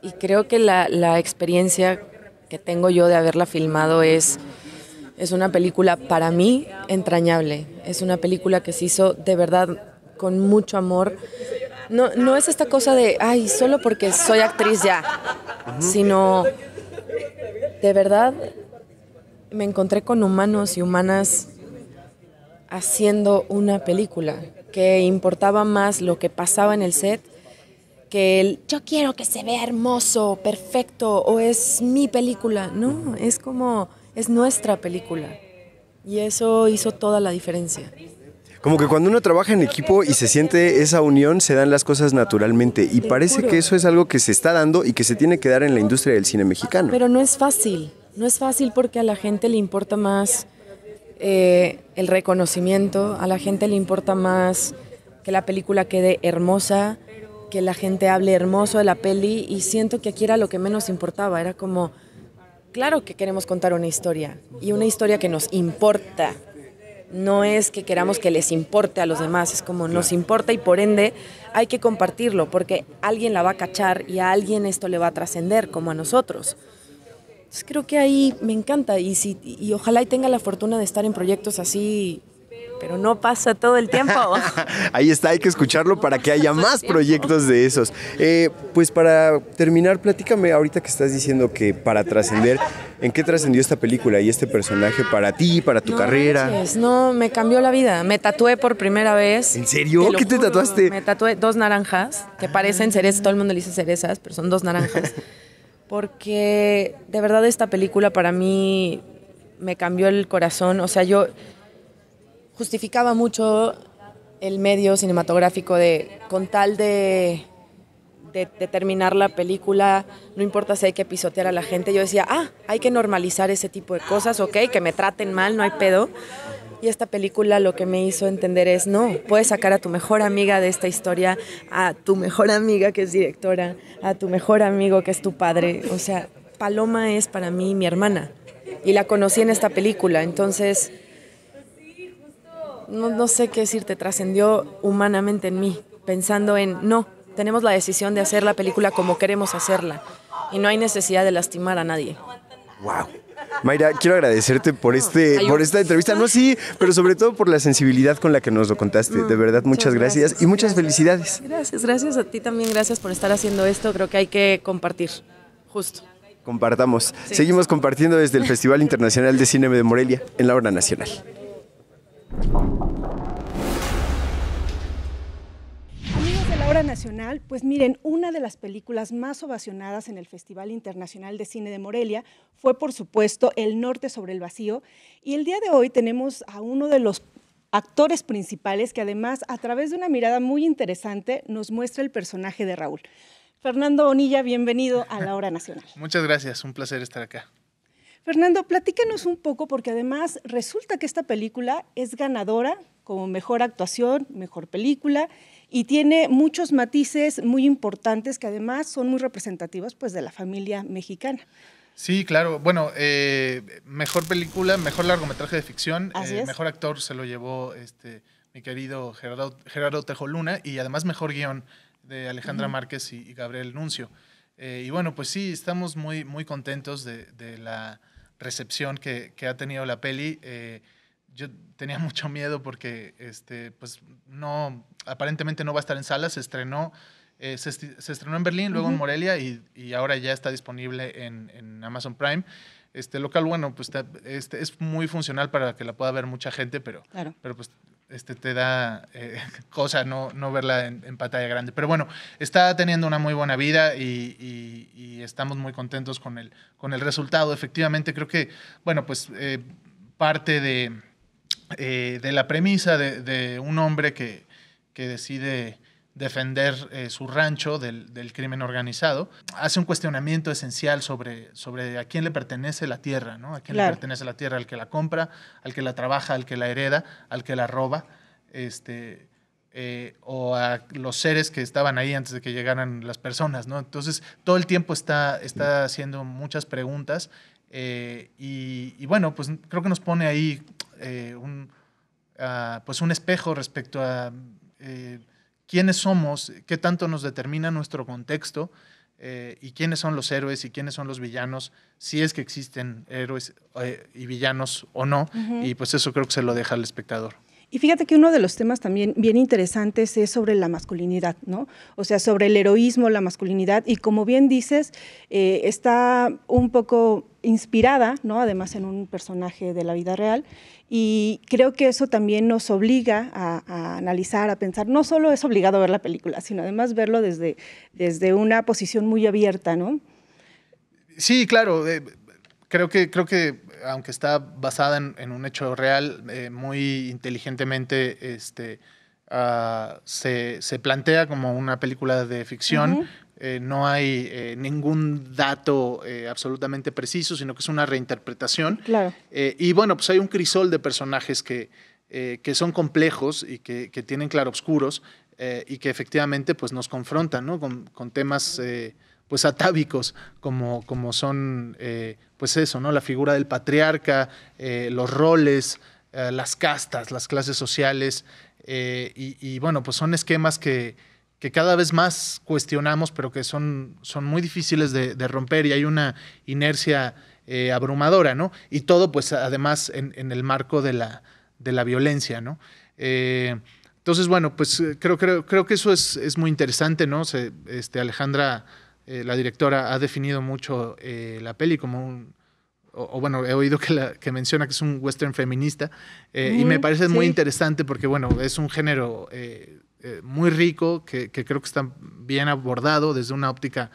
y creo que la, la experiencia que tengo yo de haberla filmado es es una película para mí entrañable, es una película que se hizo de verdad con mucho amor. No, no es esta cosa de, ay, solo porque soy actriz ya, sino de verdad me encontré con humanos y humanas haciendo una película, que importaba más lo que pasaba en el set que el yo quiero que se vea hermoso, perfecto, o es mi película. No, es como, es nuestra película. Y eso hizo toda la diferencia. Como que cuando uno trabaja en equipo y se siente esa unión, se dan las cosas naturalmente. Y parece que eso es algo que se está dando y que se tiene que dar en la industria del cine mexicano. Pero no es fácil. No es fácil porque a la gente le importa más eh, el reconocimiento, a la gente le importa más que la película quede hermosa, que la gente hable hermoso de la peli y siento que aquí era lo que menos importaba, era como, claro que queremos contar una historia y una historia que nos importa. No es que queramos que les importe a los demás, es como nos importa y por ende hay que compartirlo porque alguien la va a cachar y a alguien esto le va a trascender como a nosotros. Entonces creo que ahí me encanta y, y ojalá y tenga la fortuna de estar en proyectos así pero no pasa todo el tiempo. Ahí está, hay que escucharlo para que haya más proyectos de esos. Eh, pues para terminar, platícame ahorita que estás diciendo que para trascender, ¿en qué trascendió esta película y este personaje para ti, para tu carrera? No, me cambió la vida. Me tatué por primera vez. ¿En serio? ¿Qué te tatuaste? Me tatué dos naranjas, que parecen cerezas, todo el mundo le dice cerezas, pero son dos naranjas. Porque de verdad esta película para mí me cambió el corazón. O sea, yo justificaba mucho el medio cinematográfico de con tal de, de, terminar la película, no importa si hay que pisotear a la gente, yo decía, ah, hay que normalizar ese tipo de cosas, ok, que me traten mal, no hay pedo. Y esta película lo que me hizo entender es, no, puedes sacar a tu mejor amiga de esta historia, a tu mejor amiga que es directora, a tu mejor amigo que es tu padre. O sea, Paloma es para mí mi hermana y la conocí en esta película, entonces no, sé qué decirte, trascendió humanamente en mí, pensando en, no, tenemos la decisión de hacer la película como queremos hacerla y no hay necesidad de lastimar a nadie. ¡Wow! Mayra, quiero agradecerte por, este, por esta entrevista. No, sí, pero sobre todo por la sensibilidad con la que nos lo contaste. de verdad, muchas, gracias, y muchas felicidades. Gracias, gracias a ti también. Gracias por estar haciendo esto. Creo que hay que compartir, justo. Compartamos. Seguimos compartiendo desde el Festival Internacional de Cine de Morelia en la Hora Nacional. Amigos de la hora nacional, pues miren, una de las películas más ovacionadas en el Festival Internacional de Cine de Morelia fue por supuesto El Norte sobre el Vacío y el día de hoy tenemos a uno de los actores principales que además a través de una mirada muy interesante nos muestra el personaje de Raúl. Fernando Bonilla, bienvenido a la hora nacional. Muchas gracias, un placer estar acá. Fernando, platícanos un poco, porque además resulta que esta película es ganadora como mejor actuación, mejor película, y tiene muchos matices muy importantes que además son muy representativos pues, de la familia mexicana. Sí, claro. Bueno, eh, mejor película, mejor largometraje de ficción, eh, mejor actor se lo llevó este, mi querido Gerardo, Tejoluna y además mejor guión de Alejandra Márquez y, Gabriel Nuncio. Eh, y bueno, pues sí, estamos muy, muy contentos de la recepción que, que ha tenido la peli. Eh, yo tenía mucho miedo porque, este, pues, no, aparentemente no va a estar en salas, se estrenó. Eh, se, estrenó en Berlín, luego en Morelia y, y, ahora ya está disponible en, Amazon Prime. Este local, bueno, pues este, es muy funcional para que la pueda ver mucha gente, pero, pero pues este, te da eh, cosa no, verla en, pantalla grande. Pero bueno, está teniendo una muy buena vida y, estamos muy contentos con el, con el resultado. Efectivamente, creo que, bueno, pues eh, parte de, eh, de, la premisa de, de un hombre que, que decide defender eh, su rancho del, crimen organizado, hace un cuestionamiento esencial sobre, sobre a quién le pertenece la tierra, ¿no? A quién le pertenece la tierra, al que la compra, al que la trabaja, al que la hereda, al que la roba, este, eh, o a los seres que estaban ahí antes de que llegaran las personas, ¿no? Entonces, todo el tiempo está, está haciendo muchas preguntas eh, y, bueno, pues creo que nos pone ahí un, ah, pues un espejo respecto a quiénes somos, qué tanto nos determina nuestro contexto eh, y quiénes son los héroes y quiénes son los villanos, si es que existen héroes eh, y villanos o no. Y pues eso creo que se lo deja al espectador. Y fíjate que uno de los temas también bien interesantes es sobre la masculinidad, ¿no? O sea, sobre el heroísmo, la masculinidad, y como bien dices, eh, está un poco inspirada, ¿no? Además en un personaje de la vida real, y creo que eso también nos obliga a, analizar, a pensar, no solo es obligado ver la película, sino además verlo desde, desde una posición muy abierta, ¿no? Sí, claro. Eh, creo que, creo que aunque está basada en, un hecho real, eh, muy inteligentemente este, ah, se, plantea como una película de ficción. Eh, no hay eh, ningún dato absolutamente preciso, sino que es una reinterpretación. y bueno, pues hay un crisol de personajes que, que son complejos y que, tienen claroscuros y que efectivamente pues, nos confrontan con, temas pues atávicos como, como son eh, pues eso, ¿no? La figura del patriarca, eh, los roles, eh, las castas, las clases sociales y, bueno, pues son esquemas que, cada vez más cuestionamos, pero que son, son muy difíciles de, romper y hay una inercia abrumadora, ¿no? Y todo pues además en, el marco de la, violencia, ¿no? entonces, bueno, pues creo, creo, que eso es, muy interesante, ¿no? este, Alejandra eh, la directora ha definido mucho eh, la peli como un, o, bueno, he oído que, menciona que es un western feminista eh, y me parece muy interesante porque, bueno, es un género muy rico que, creo que está bien abordado desde una óptica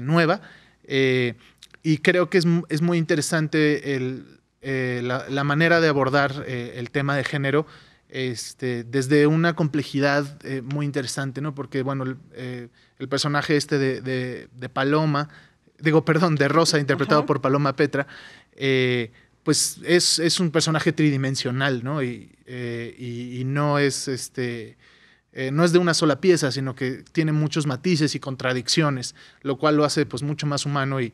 nueva y creo que es, muy interesante la, manera de abordar el tema de género este, desde una complejidad eh, muy interesante, ¿no? Porque, bueno, el, eh, personaje este de, Paloma, digo, perdón, de Rosa, interpretado por Paloma Petra, eh, pues es, un personaje tridimensional, Y, y no es este. no es de una sola pieza, sino que tiene muchos matices y contradicciones, lo cual lo hace pues mucho más humano y,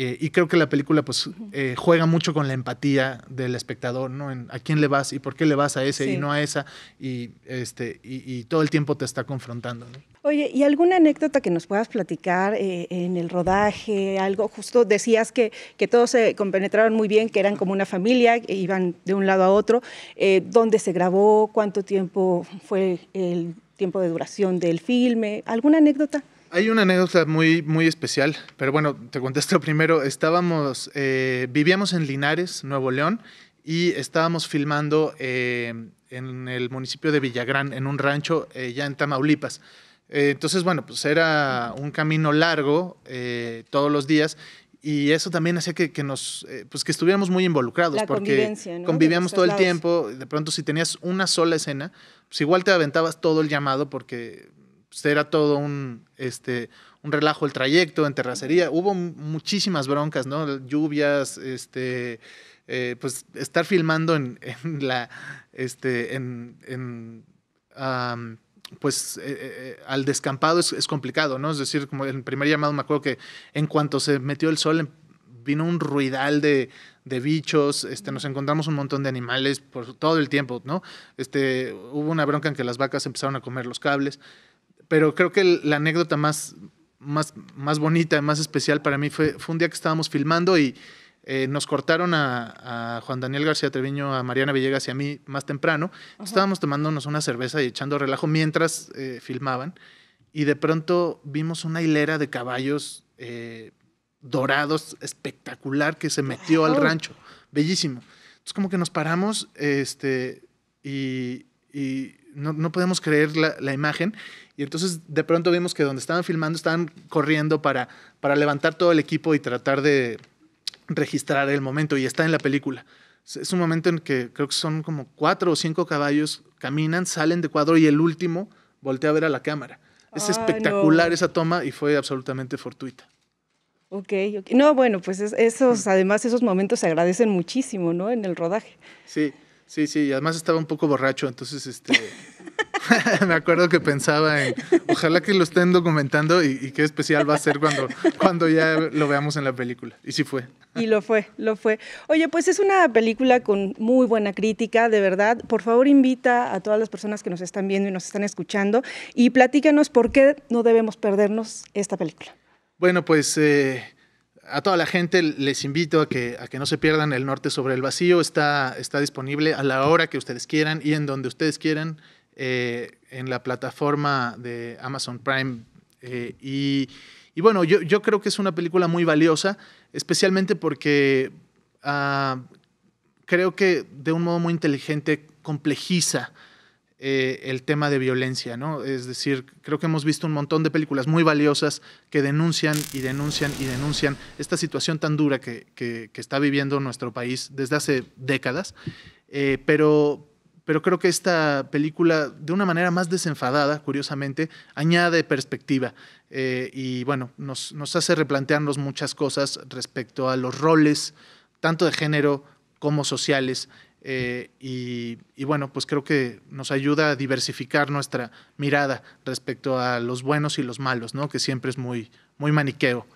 eh, y creo que la película pues eh, juega mucho con la empatía del espectador, ¿no? a quién le vas y por qué le vas a ese y no a esa y, este, y, todo el tiempo te está confrontando, Oye, ¿y alguna anécdota que nos puedas platicar eh, en el rodaje? Algo, justo decías que, todos se compenetraron muy bien, que eran como una familia, que iban de un lado a otro. ¿Dónde se grabó? ¿Cuánto tiempo fue el tiempo de duración del filme? ¿Alguna anécdota? Hay una anécdota muy, muy especial, pero bueno, te contesto primero. Estábamos, eh, vivíamos en Linares, Nuevo León, y estábamos filmando eh, en el municipio de Villagrán, en un rancho eh, ya en Tamaulipas. entonces, bueno, pues era un camino largo todos los días y eso también hacía que, nos pues que estuviéramos muy involucrados porque convivíamos todo el tiempo de pronto si tenías una sola escena pues igual te aventabas todo el llamado porque pues, era todo un, este, un relajo el trayecto en terracería. Hubo muchísimas broncas, ¿no? Lluvias, este, eh, pues estar filmando en, la, este, en, en pues eh, eh, al descampado es, es, complicado, ¿no? Es decir, como el primer llamado me acuerdo que en cuanto se metió el sol em, vino un ruidal de, de bichos, este, nos encontramos un montón de animales por todo el tiempo, ¿no? Este, hubo una bronca en que las vacas empezaron a comer los cables pero creo que la anécdota más, más, más bonita, más especial para mí fue, fue un día que estábamos filmando y eh, nos cortaron a, a, Juan Daniel García Treviño, a Mariana Villegas y a mí más temprano. Estábamos tomándonos una cerveza y echando relajo mientras eh, filmaban y de pronto vimos una hilera de caballos eh, dorados espectacular que se metió al rancho. Bellísimo. Entonces como que nos paramos este, y, y no, no podemos creer la, la, imagen. Y entonces de pronto vimos que donde estaban filmando estaban corriendo para, para levantar todo el equipo y tratar de registrar el momento y está en la película. Es un momento en que creo que son como cuatro o cinco caballos, caminan, salen de cuadro y el último voltea a ver a la cámara. Es ah, espectacular esa toma y fue absolutamente fortuita. Ok, No, bueno, pues esos, además esos momentos se agradecen muchísimo, ¿no? En el rodaje. Sí. Sí, sí, y además estaba un poco borracho, entonces este me acuerdo que pensaba en ojalá que lo estén documentando y, qué especial va a ser cuando, cuando ya lo veamos en la película. Y sí fue. Y lo fue, lo fue. Oye, pues es una película con muy buena crítica, de verdad. Por favor, invita a todas las personas que nos están viendo y nos están escuchando y platícanos por qué no debemos perdernos esta película. Bueno, pues eh, a toda la gente les invito a que, no se pierdan El Norte sobre el Vacío. Está, está disponible a la hora que ustedes quieran y en donde ustedes quieran eh, en la plataforma de Amazon Prime. Eh, y, bueno, yo, creo que es una película muy valiosa, especialmente porque ah, creo que de un modo muy inteligente complejiza eh, el tema de violencia, ¿no? Es decir, creo que hemos visto un montón de películas muy valiosas que denuncian y denuncian y denuncian esta situación tan dura que, está viviendo nuestro país desde hace décadas, eh, pero, pero creo que esta película, de una manera más desenfadada, curiosamente, añade perspectiva eh, y, bueno, nos, nos hace replantearnos muchas cosas respecto a los roles, tanto de género como sociales eh, y, bueno, pues creo que nos ayuda a diversificar nuestra mirada respecto a los buenos y los malos, que siempre es muy, muy maniqueo.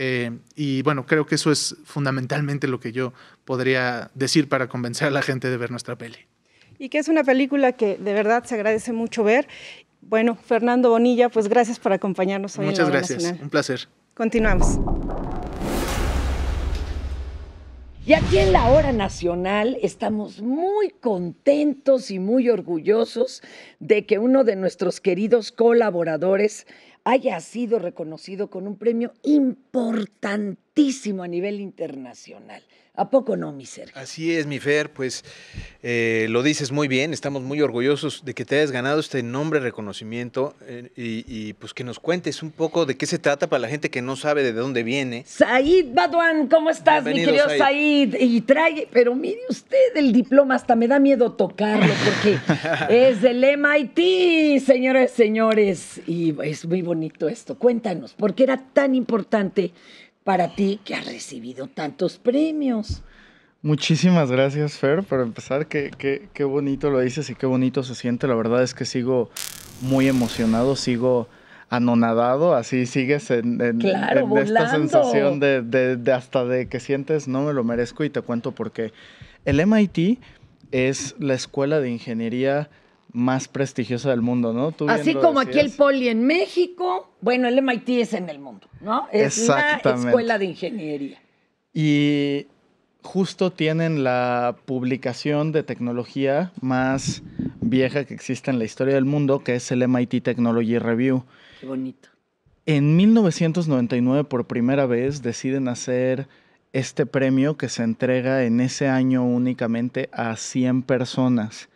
Eh, y bueno, creo que eso es fundamentalmente lo que yo podría decir para convencer a la gente de ver nuestra peli. Y que es una película que de verdad se agradece mucho ver. Bueno, Fernando Bonilla, pues gracias por acompañarnos hoy Muchas en la gracias, un placer. Continuamos. Y aquí en la hora nacional estamos muy contentos y muy orgullosos de que uno de nuestros queridos colaboradores haya sido reconocido con un premio importantísimo a nivel internacional. ¿A poco no, mi ser. Así es, mi Fer, pues eh, lo dices muy bien, estamos muy orgullosos de que te hayas ganado este nombre, reconocimiento, eh, y, pues que nos cuentes un poco de qué se trata para la gente que no sabe de dónde viene. Said Baduan, ¿cómo estás, mi querido Said. Y trae, pero mire usted el diploma, hasta me da miedo tocarlo, porque es del MIT, señores, señores, y es muy bonito esto. Cuéntanos, ¿por qué era tan importante para ti que has recibido tantos premios. Muchísimas gracias, Fer, por empezar. Qué, qué, bonito lo dices y qué bonito se siente. La verdad es que sigo muy emocionado, sigo anonadado, así sigues en, esta sensación de, de, hasta de que sientes no me lo merezco y te cuento por qué. El MIT es la escuela de ingeniería más prestigiosa del mundo, ¿no? Así como aquí el Poli en México, bueno, el MIT es en el mundo, ¿no? Es la escuela de ingeniería. Y justo tienen la publicación de tecnología más vieja que existe en la historia del mundo, que es el MIT Technology Review. Qué bonito. En 1999, por primera vez, deciden hacer este premio que se entrega en ese año únicamente a 100 personas.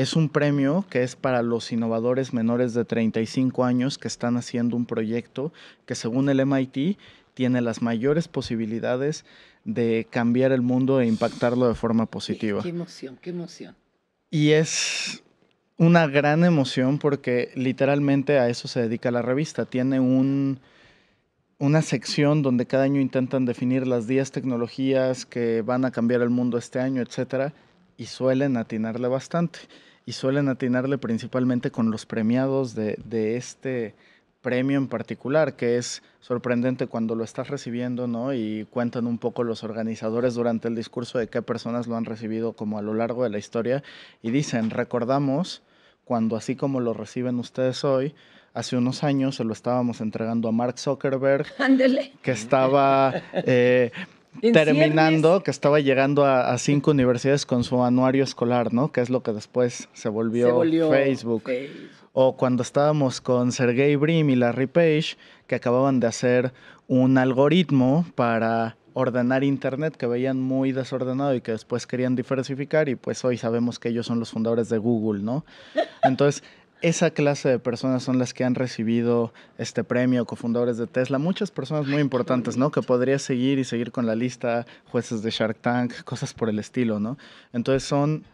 Es un premio que es para los innovadores menores de 35 años que están haciendo un proyecto que según el MIT tiene las mayores posibilidades de cambiar el mundo e impactarlo de forma positiva. Qué, emoción, qué emoción. Y es una gran emoción porque literalmente a eso se dedica la revista. Tiene una sección donde cada año intentan definir las 10 tecnologías que van a cambiar el mundo este año, etcétera, y suelen atinarle bastante y suelen atinarle principalmente con los premiados de, este premio en particular, que es sorprendente cuando lo estás recibiendo, ¿no? Y cuentan un poco los organizadores durante el discurso de qué personas lo han recibido como a lo largo de la historia y dicen, recordamos cuando así como lo reciben ustedes hoy, hace unos años se lo estábamos entregando a Mark Zuckerberg, que estaba... Eh, terminando, que estaba llegando a, cinco universidades con su anuario escolar, ¿no? Que es lo que después se volvió, Facebook. O cuando estábamos con Sergey Brim y Larry Page, que acababan de hacer un algoritmo para ordenar Internet que veían muy desordenado y que después querían diversificar y pues hoy sabemos que ellos son los fundadores de Google, ¿no? Entonces, esa clase de personas son las que han recibido este premio, cofundadores de Tesla, muchas personas muy importantes, ¿no? Que podría seguir y seguir con la lista, jueces de Shark Tank, cosas por el estilo, ¿no? Entonces son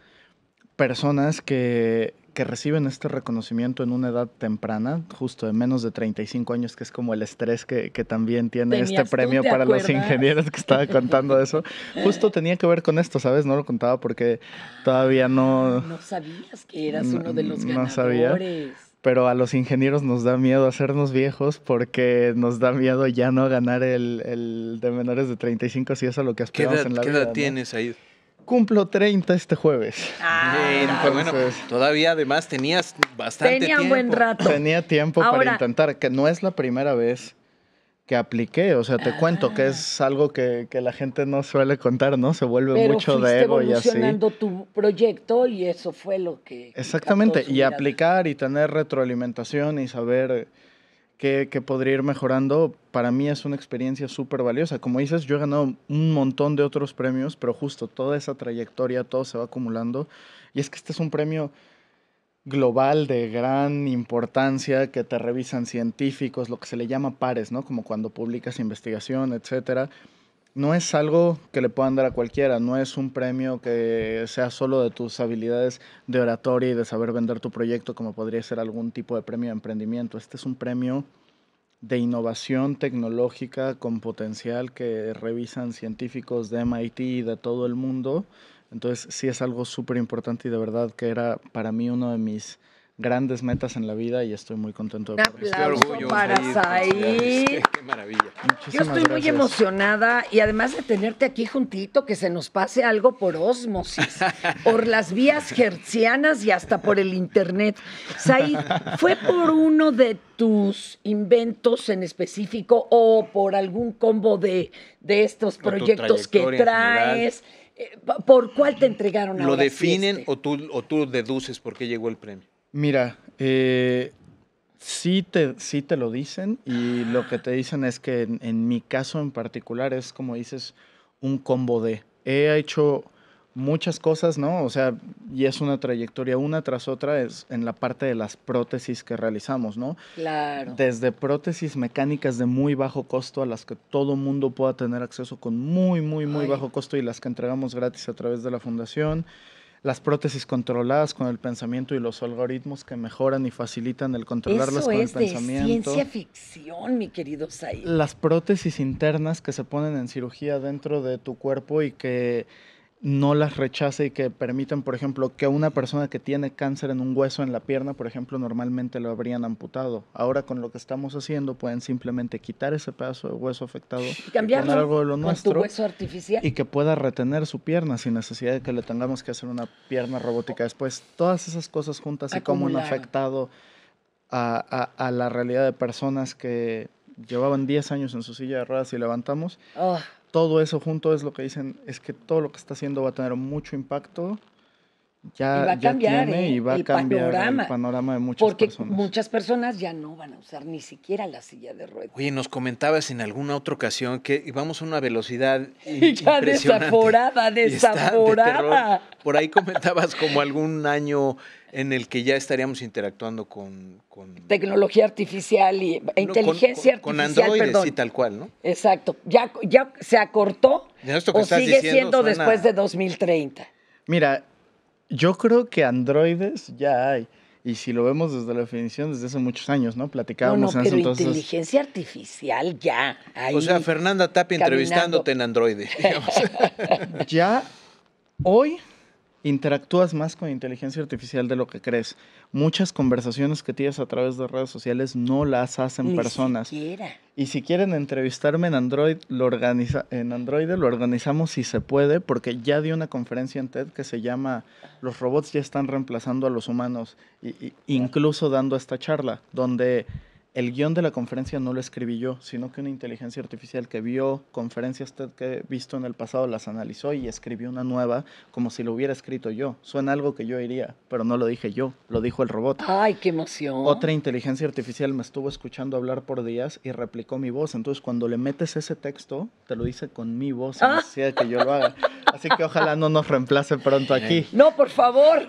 personas que, que reciben este reconocimiento en una edad temprana, justo de menos de 35 años, que es como el estrés que, también tiene este premio para los ingenieros que estaba contando eso, justo tenía que ver con esto, ¿sabes? No lo contaba porque todavía no... No sabías que eras uno de los ganadores. pero a los ingenieros nos da miedo hacernos viejos porque nos da miedo ya no ganar el, de menores de 35 si es a lo que aspiramos en la vida. ¿Qué edad tienes ahí? cumplo 30 este jueves. Ah, pues todavía además tenías bastante tiempo. Tenía buen rato. Tenía tiempo para intentar, que no es la primera vez que apliqué. O sea, te cuento que ah. es algo que, la gente no suele contar, ¿no? Se vuelve mucho de ego y así. evolucionando tu proyecto y eso fue lo que. Exactamente. Y aplicar y tener retroalimentación y saber que, que, podría ir mejorando, para mí es una experiencia súper valiosa. Como dices, yo he ganado un montón de otros premios, pero justo toda esa trayectoria, todo se va acumulando. Y es que este es un premio global de gran importancia que te revisan científicos, lo que se le llama pares, ¿no? Como cuando publicas investigación, etcétera no es algo que le puedan dar a cualquiera, no es un premio que sea solo de tus habilidades de oratoria y de saber vender tu proyecto como podría ser algún tipo de premio de emprendimiento. Este es un premio de innovación tecnológica con potencial que revisan científicos de MIT y de todo el mundo. Entonces sí es algo súper importante y de verdad que era para mí uno de mis grandes metas en la vida y estoy muy contento de poder para Said. Qué, maravilla. Yo estoy muy emocionada y además de tenerte aquí juntito, que se nos pase algo por osmosis, por las vías gercianas y hasta por el internet. Said, ¿fue por uno de tus inventos en específico o por algún combo de, de estos proyectos que traes? Eh, ¿Por cuál te entregaron ¿Lo definen este? o, tú, o tú deduces por qué llegó el premio? Mira, eh, sí, te, sí te lo dicen y lo que te dicen es que en, mi caso en particular es como dices, un combo de. He hecho muchas cosas, ¿no? O sea, y es una trayectoria una tras otra es en la parte de las prótesis que realizamos, ¿no? Claro. Desde prótesis mecánicas de muy bajo costo a las que todo mundo pueda tener acceso con muy, muy, muy bajo costo y las que entregamos gratis a través de la fundación las prótesis controladas con el pensamiento y los algoritmos que mejoran y facilitan el controlarlas con el pensamiento. De ciencia ficción, mi querido Las prótesis internas que se ponen en cirugía dentro de tu cuerpo y que no las rechace y que permitan, por ejemplo, que una persona que tiene cáncer en un hueso en la pierna, por ejemplo, normalmente lo habrían amputado. Ahora con lo que estamos haciendo pueden simplemente quitar ese pedazo de hueso afectado y cambiarlo algo de lo nuestro hueso artificial y que pueda retener su pierna sin necesidad de que le tengamos que hacer una pierna robótica después. Todas esas cosas juntas y cómo han afectado a, la realidad de personas que llevaban 10 años en su silla de ruedas y levantamos. Oh todo eso junto es lo que dicen, es que todo lo que está haciendo va a tener mucho impacto y va a ¿eh? cambiar, el panorama, de muchas porque personas. Porque muchas personas ya no van a usar ni siquiera la silla de ruedas. Oye, nos comentabas en alguna otra ocasión que íbamos a una velocidad ya desaforada, desaforada. Por ahí comentabas como algún año en el que ya estaríamos interactuando con... Tecnología artificial y inteligencia artificial. Con androides y tal cual, ¿no? Exacto. Ya, ya se acortó sigue siendo después de 2030. Mira, yo creo que androides ya hay. Y si lo vemos desde la definición, desde hace muchos años, ¿no? Platicábamos no, no, pero Inteligencia artificial ya. hay. o sea, Fernanda Tapi entrevistándote en androide. ya hoy interactúas más con inteligencia artificial de lo que crees muchas conversaciones que tienes a través de redes sociales no las hacen personas. Y si quieren entrevistarme en Android, lo organiza, en Android lo organizamos si se puede, porque ya di una conferencia en TED que se llama Los robots ya están reemplazando a los humanos, y, incluso dando esta charla, donde el guión de la conferencia no lo escribí yo, sino que una inteligencia artificial que vio conferencias que he visto en el pasado las analizó y escribió una nueva como si lo hubiera escrito yo. Suena algo que yo diría, pero no lo dije yo, lo dijo el robot. ¡Ay, qué emoción! Otra inteligencia artificial me estuvo escuchando hablar por días y replicó mi voz. Entonces, cuando le metes ese texto, te lo dice con mi voz, ah. que yo lo haga. Así que ojalá no nos reemplace pronto aquí. No, por favor.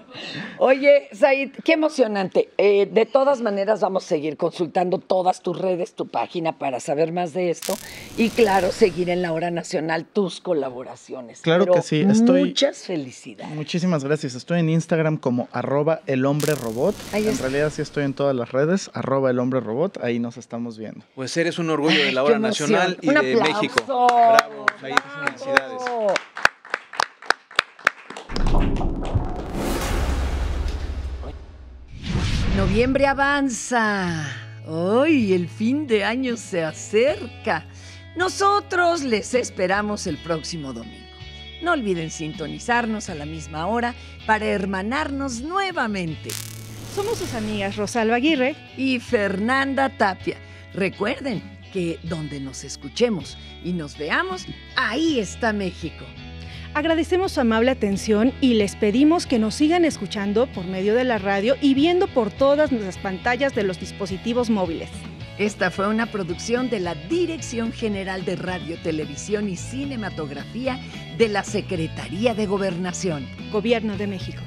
Oye, Said, qué emocionante. Eh, de todas maneras, vamos a seguir consultando todas tus redes, tu página para saber más de esto. Y claro, seguir en la hora nacional tus colaboraciones. Claro que sí. Estoy, muchas felicidades. Muchísimas gracias. Estoy en Instagram como arroba el hombre robot. en realidad sí estoy en todas las redes, arroba el hombre robot. Ahí nos estamos viendo. Pues eres un orgullo de la hora nacional y de México. Bravo, Bravo. Felicidades. Noviembre avanza. Hoy el fin de año se acerca. Nosotros les esperamos el próximo domingo. No olviden sintonizarnos a la misma hora para hermanarnos nuevamente. Somos sus amigas Rosalba Aguirre y Fernanda Tapia. Recuerden que donde nos escuchemos y nos veamos, ahí está México. Agradecemos su amable atención y les pedimos que nos sigan escuchando por medio de la radio y viendo por todas nuestras pantallas de los dispositivos móviles. Esta fue una producción de la Dirección General de Radio, Televisión y Cinematografía de la Secretaría de Gobernación. Gobierno de México.